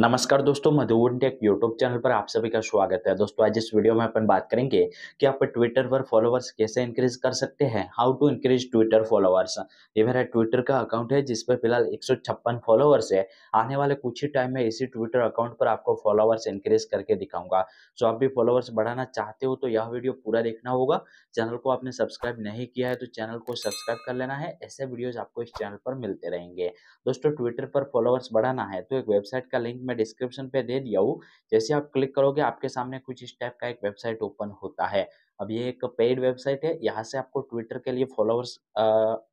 नमस्कार दोस्तों मधुवन take YouTube channel पर आप सभी का स्वागत है दोस्तों आज इस वीडियो में अपन बात करेंगे कि आप ट्विटर पर फॉलोवर्स कैसे इंक्रीज कर सकते हैं how to increase Twitter followers ये मेरा ट्विटर का अकाउंट है जिस पर फिलहाल एक फॉलोवर्स है आने वाले कुछ ही टाइम में इसी ट्विटर अकाउंट पर आपको फॉलोवर्स इंक्रीज करके दिखाऊंगा सो आप भी फॉलोवर्स बढ़ाना चाहते हो तो यह वीडियो पूरा देखना होगा चैनल को आपने सब्सक्राइब नहीं किया है तो चैनल को सब्सक्राइब कर लेना है ऐसे वीडियोज आपको इस चैनल पर मिलते रहेंगे दोस्तों ट्विटर पर फॉलोअर्स बढ़ाना है तो एक वेबसाइट का लिंक मैं डिस्क्रिप्शन पे दे दिया हूँ जैसे आप क्लिक करोगे आपके सामने कुछ इस टाइप का एक वेबसाइट ओपन होता है अब ये एक पेड वेबसाइट है यहाँ से आपको ट्विटर के लिए फॉलोअर्स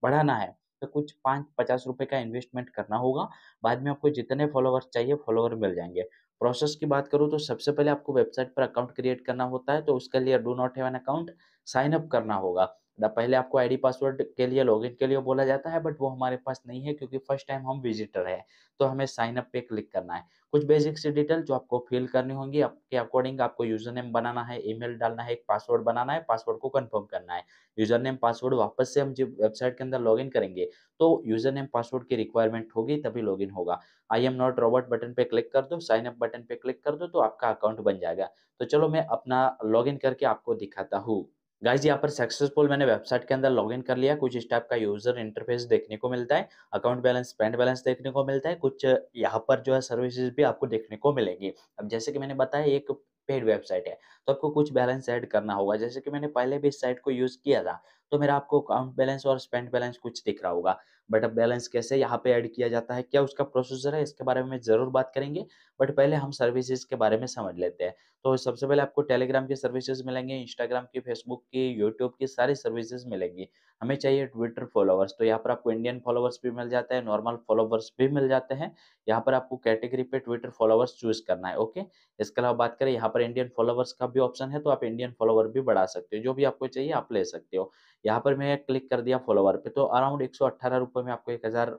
बढ़ाना है तो कुछ पाँच पचास रुपये का इन्वेस्टमेंट करना होगा बाद में आपको जितने फॉलोअर्स चाहिए फॉलोअर मिल जाएंगे प्रोसेस की बात करूँ तो सबसे पहले आपको वेबसाइट पर अकाउंट क्रिएट करना होता है तो उसके लिए do not have an account sign up करना होगा पहले आपको आईडी पासवर्ड के लिए लॉगिन के लिए बोला जाता है बट वो हमारे पास नहीं है क्योंकि फर्स्ट टाइम हम विजिटर है तो हमें साइन अप पे क्लिक करना है कुछ बेसिक सी डिटेल जो आपको फिल करनी होंगी आपके अकॉर्डिंग आपको यूजर नेम बनाना है ईमेल डालना है एक पासवर्ड बनाना है पासवर्ड को कंफर्म करना है यूजर नेम पासवर्ड वापस से हम जब वेबसाइट के अंदर लॉगिन करेंगे तो यूजर नेम पासवर्ड की रिक्वायरमेंट होगी तभी लॉगिन होगा I am not robot button पे क्लिक कर दो साइन अप बटन पे क्लिक कर दो तो आपका अकाउंट बन जाएगा तो चलो मैं अपना इन करके आपको दिखाता हूँ गाइज यहाँ पर सक्सेसफुल मैंने वेबसाइट के अंदर लॉगिन कर लिया कुछ इस टाइप का यूजर इंटरफेस देखने को मिलता है अकाउंट बैलेंस पेंट बैलेंस देखने को मिलता है कुछ यहाँ पर जो है सर्विसेज भी आपको देखने को मिलेगी अब जैसे कि मैंने बताया एक पेड वेबसाइट है तो आपको कुछ बैलेंस ऐड करना होगा जैसे कि मैंने पहले भी इस साइट को यूज किया था तो मेरा आपको अकाउंट बैलेंस और स्पेंड बैलेंस कुछ दिख रहा होगा बट अब बैलेंस कैसे यहाँ पे ऐड किया जाता है क्या उसका प्रोसेसर है इसके बारे में ज़रूर बात करेंगे बट पहले हम सर्विसेज के बारे में समझ लेते हैं तो सबसे पहले आपको टेलीग्राम की सर्विसेज मिलेंगे इंस्टाग्राम की फेसबुक की यूट्यूब की सारी सर्विसेज मिलेंगी हमें चाहिए ट्विटर फॉलोवर्स तो यहाँ पर आपको इंडियन फॉलोवर्स भी मिल जाते हैं नॉर्मल फॉलोवर्स भी मिल जाते हैं यहाँ पर आपको कैटेगरी पे ट्विटर फॉलोवर्स चूज करना है ओके इसके अलावा बात करें यहाँ पर इंडियन फॉलोवर्स का भी ऑप्शन है तो आप इंडियन फॉलोअर भी बढ़ा सकते हो जो भी आपको चाहिए आप ले सकते हो यहाँ पर मैं क्लिक कर दिया फॉलोवर पे तो अराउंड एक सौ अट्ठारह में आपको एक हज़ार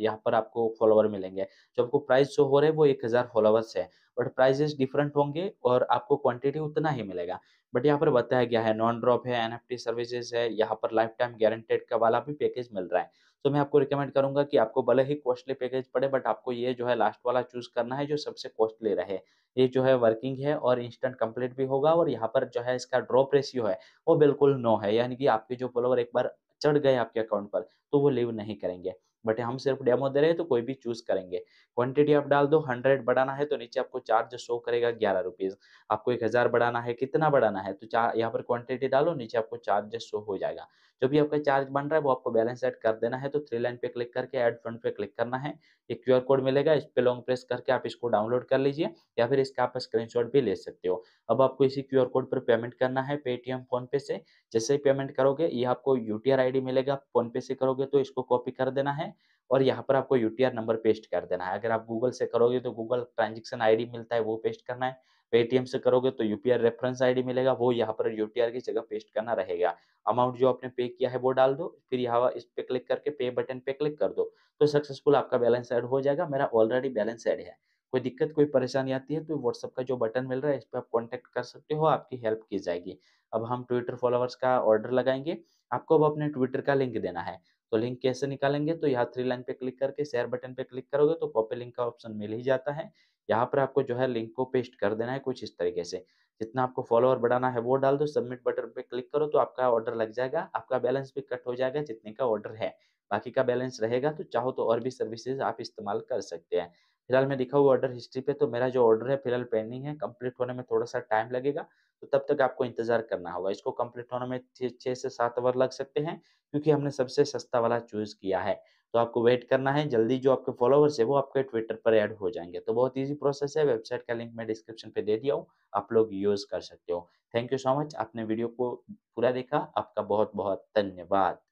यहाँ पर आपको फॉलोवर मिलेंगे जो आपको प्राइस जो हो रहे हैं वो एक हज़ार फॉलोवर्स है बट प्राइजेस डिफरेंट होंगे और आपको क्वांटिटी उतना ही मिलेगा बट यहाँ पर बताया गया है नॉन ड्रॉप है एन सर्विसेज है यहाँ पर लाइफ टाइम गारंटेड का वाला भी पैकेज मिल रहा है तो मैं आपको रिकमेंड करूंगा कि आपको भले ही कॉस्टली पैकेज पड़े बट आपको ये जो है लास्ट वाला चूज करना है जो सबसे कॉस्टली रहे ये जो है वर्किंग है और इंस्टेंट कंप्लीट भी होगा और यहाँ पर जो है इसका ड्रॉप रेशियो है वो बिल्कुल नो है यानी कि आपके जो फॉलोवर एक बार चढ़ गए आपके अकाउंट पर तो वो लीव नहीं करेंगे बट हम सिर्फ डेमो दे रहे हैं तो कोई भी चूज करेंगे क्वांटिटी आप डाल दो हंड्रेड बढ़ाना है तो नीचे आपको चार्ज शो करेगा ग्यारह रुपीज आपको एक हजार बढ़ाना है कितना बढ़ाना है तो चार यहाँ पर क्वांटिटी डालो नीचे आपको चार्ज शो हो जाएगा जो भी आपका चार्ज बन रहा है वो आपको बैलेंस एड कर देना है तो थ्री लाइन पे क्लिक करके एड फंड पे क्लिक करना है ये क्यू कोड मिलेगा इस पे लॉन्ग प्रेस करके आप इसको डाउनलोड कर लीजिए या फिर इसका आप स्क्रीन भी ले सकते हो अब आपको इसी क्यू कोड पर पेमेंट करना है पेटीएम फोन पे से जैसे ही पेमेंट करोगे ये आपको यू टी मिलेगा फोन पे से करोगे तो इसको कॉपी कर देना है और यहाँ पर आपको यू नंबर पेस्ट कर देना है अगर आप गूगल से करोगे तो गूगल ट्रांजेक्शन आईडी मिलता है वो पेस्ट करना है पेटीएम से करोगे तो यूपीआर रेफरेंस आईडी मिलेगा वो यहाँ पर यू की जगह पेस्ट करना रहेगा अमाउंट जो आपने पे किया है वो डाल दो फिर यहाँ इस पे क्लिक करके पे बटन पे क्लिक कर दो तो सक्सेसफुल आपका बैलेंस एड हो जाएगा मेरा ऑलरेडी बैलेंस एड है कोई दिक्कत कोई परेशानी आती है तो व्हाट्सअप का जो बटन मिल रहा है इस पर आप कॉन्टेक्ट कर सकते हो आपकी हेल्प की जाएगी अब हम ट्विटर फॉलोअर्स का ऑर्डर लगाएंगे आपको अब अपने ट्विटर का लिंक देना है तो लिंक कैसे निकालेंगे तो यहाँ थ्री लाइन पे क्लिक करके शेयर बटन पे क्लिक करोगे तो कॉपी लिंक का ऑप्शन मिल ही जाता है यहाँ पर आपको जो है लिंक को पेस्ट कर देना है कुछ इस तरीके से जितना आपको फॉलोअर बढ़ाना है वो डाल दो सबमिट बटन पे क्लिक करो तो आपका ऑर्डर लग जाएगा आपका बैलेंस भी कट हो जाएगा जितने का ऑर्डर है बाकी का बैलेंस रहेगा तो चाहो तो और भी सर्विसेज आप इस्तेमाल कर सकते हैं फिलहाल मैं लिखा हुआ ऑर्डर हिस्ट्री पे तो मेरा जो ऑर्डर है फिलहाल पेंडिंग है कंप्लीट होने में थोड़ा सा टाइम लगेगा तो तब तक आपको इंतजार करना होगा इसको कंप्लीट होने में छः से सात ओवर लग सकते हैं क्योंकि हमने सबसे सस्ता वाला चूज किया है तो आपको वेट करना है जल्दी जो आपके फॉलोअर्स है वो आपके ट्विटर पर ऐड हो जाएंगे तो बहुत ईजी प्रोसेस है वेबसाइट का लिंक मैं डिस्क्रिप्शन पे दे दिया हूँ आप लोग यूज कर सकते हो थैंक यू सो मच आपने वीडियो को पूरा देखा आपका बहुत बहुत धन्यवाद